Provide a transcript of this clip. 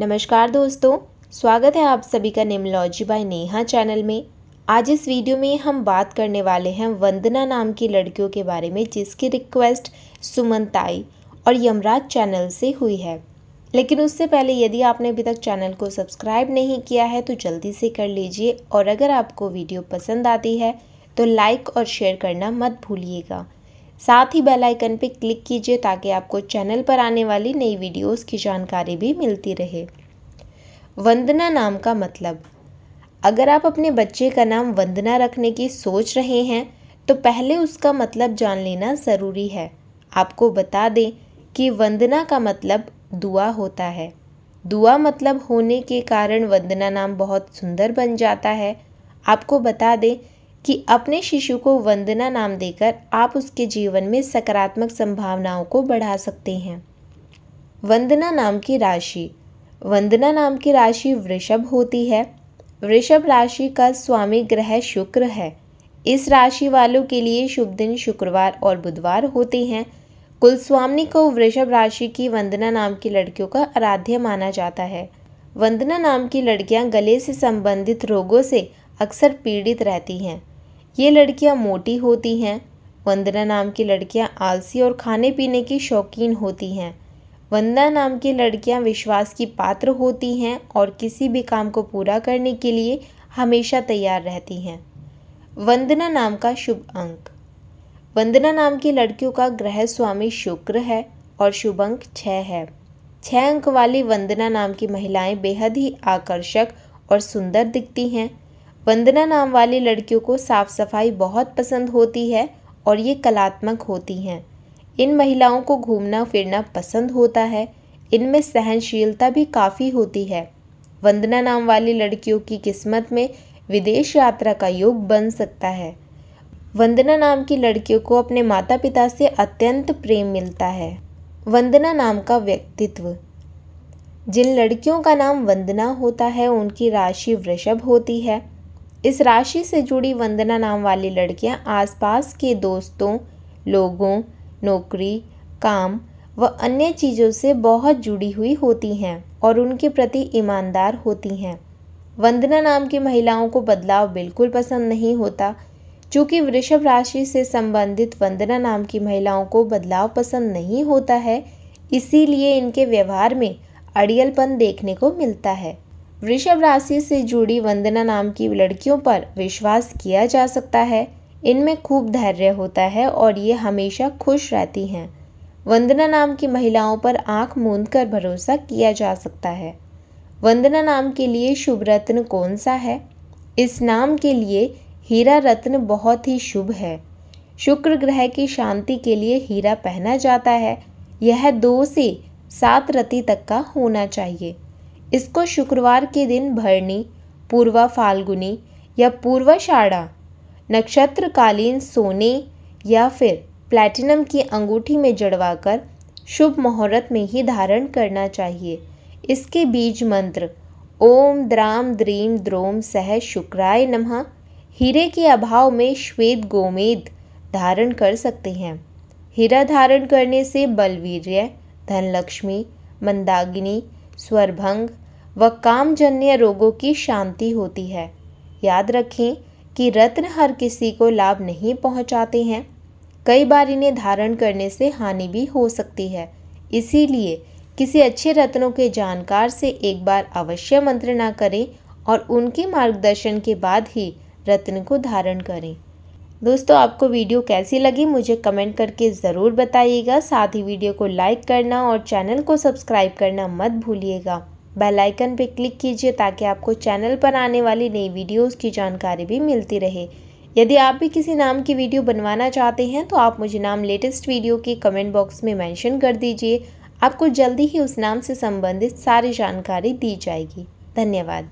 नमस्कार दोस्तों स्वागत है आप सभी का निमलॉजी बाय नेहा चैनल में आज इस वीडियो में हम बात करने वाले हैं वंदना नाम की लड़कियों के बारे में जिसकी रिक्वेस्ट सुमनताई और यमराज चैनल से हुई है लेकिन उससे पहले यदि आपने अभी तक चैनल को सब्सक्राइब नहीं किया है तो जल्दी से कर लीजिए और अगर आपको वीडियो पसंद आती है तो लाइक और शेयर करना मत भूलिएगा साथ ही बेल आइकन पर क्लिक कीजिए ताकि आपको चैनल पर आने वाली नई वीडियोस की जानकारी भी मिलती रहे वंदना नाम का मतलब अगर आप अपने बच्चे का नाम वंदना रखने की सोच रहे हैं तो पहले उसका मतलब जान लेना ज़रूरी है आपको बता दें कि वंदना का मतलब दुआ होता है दुआ मतलब होने के कारण वंदना नाम बहुत सुंदर बन जाता है आपको बता दें कि अपने शिशु को वंदना नाम देकर आप उसके जीवन में सकारात्मक संभावनाओं को बढ़ा सकते हैं वंदना नाम की राशि वंदना नाम की राशि वृषभ होती है वृषभ राशि का स्वामी ग्रह शुक्र है इस राशि वालों के लिए शुभ दिन शुक्रवार और बुधवार होते हैं कुलस्वामी को वृषभ राशि की वंदना नाम की लड़कियों का आराध्य माना जाता है वंदना नाम की लड़कियां गले से संबंधित रोगों से अक्सर पीड़ित रहती हैं ये लड़कियाँ मोटी होती हैं वंदना नाम की लड़कियाँ आलसी और खाने पीने की शौकीन होती हैं वंदना नाम की लड़कियाँ विश्वास की पात्र होती हैं और किसी भी काम को पूरा करने के लिए हमेशा तैयार रहती हैं वंदना नाम का शुभ अंक वंदना नाम की लड़कियों का ग्रह स्वामी शुक्र है और शुभ अंक छः है छः अंक वाली वंदना नाम की महिलाएं बेहद ही आकर्षक और सुंदर दिखती हैं वंदना नाम वाली लड़कियों को साफ सफाई बहुत पसंद होती है और ये कलात्मक होती हैं इन महिलाओं को घूमना फिरना पसंद होता है इनमें सहनशीलता भी काफ़ी होती है वंदना नाम वाली लड़कियों की किस्मत में विदेश यात्रा का योग बन सकता है वंदना नाम की लड़कियों को अपने माता पिता से अत्यंत प्रेम मिलता है वंदना नाम का व्यक्तित्व जिन लड़कियों का नाम वंदना होता है उनकी राशि वृषभ होती है इस राशि से जुड़ी वंदना नाम वाली लड़कियां आसपास के दोस्तों लोगों नौकरी काम व अन्य चीज़ों से बहुत जुड़ी हुई होती हैं और उनके प्रति ईमानदार होती हैं वंदना नाम की महिलाओं को बदलाव बिल्कुल पसंद नहीं होता चूँकि वृषभ राशि से संबंधित वंदना नाम की महिलाओं को बदलाव पसंद नहीं होता है इसीलिए इनके व्यवहार में अड़ियलपन देखने को मिलता है वृषभ राशि से जुड़ी वंदना नाम की लड़कियों पर विश्वास किया जा सकता है इनमें खूब धैर्य होता है और ये हमेशा खुश रहती हैं वंदना नाम की महिलाओं पर आंख मूंद कर भरोसा किया जा सकता है वंदना नाम के लिए शुभ रत्न कौन सा है इस नाम के लिए हीरा रत्न बहुत ही शुभ है शुक्र ग्रह की शांति के लिए हीरा पहना जाता है यह दो से सात रति तक का होना चाहिए इसको शुक्रवार के दिन भरनी पूर्वा फाल्गुनी या पूर्वाषाढ़ा नक्षत्रकालीन सोने या फिर प्लैटिनम की अंगूठी में जड़वाकर शुभ मुहूर्त में ही धारण करना चाहिए इसके बीज मंत्र ओम द्राम द्रीम द्रोम सह शुक्राय नमः हीरे के अभाव में श्वेत गोमेद धारण कर सकते हैं हीरा धारण करने से बलवीर्य धनलक्ष्मी मंदागिनी स्वरभंग व कामजन्य रोगों की शांति होती है याद रखें कि रत्न हर किसी को लाभ नहीं पहुंचाते हैं कई बार इन्हें धारण करने से हानि भी हो सकती है इसीलिए किसी अच्छे रत्नों के जानकार से एक बार अवश्य मंत्रणा करें और उनके मार्गदर्शन के बाद ही रत्न को धारण करें दोस्तों आपको वीडियो कैसी लगी मुझे कमेंट करके ज़रूर बताइएगा साथ ही वीडियो को लाइक करना और चैनल को सब्सक्राइब करना मत भूलिएगा बेल आइकन पर क्लिक कीजिए ताकि आपको चैनल पर आने वाली नई वीडियोस की जानकारी भी मिलती रहे यदि आप भी किसी नाम की वीडियो बनवाना चाहते हैं तो आप मुझे नाम लेटेस्ट वीडियो के कमेंट बॉक्स में मैंशन कर दीजिए आपको जल्दी ही उस नाम से संबंधित सारी जानकारी दी जाएगी धन्यवाद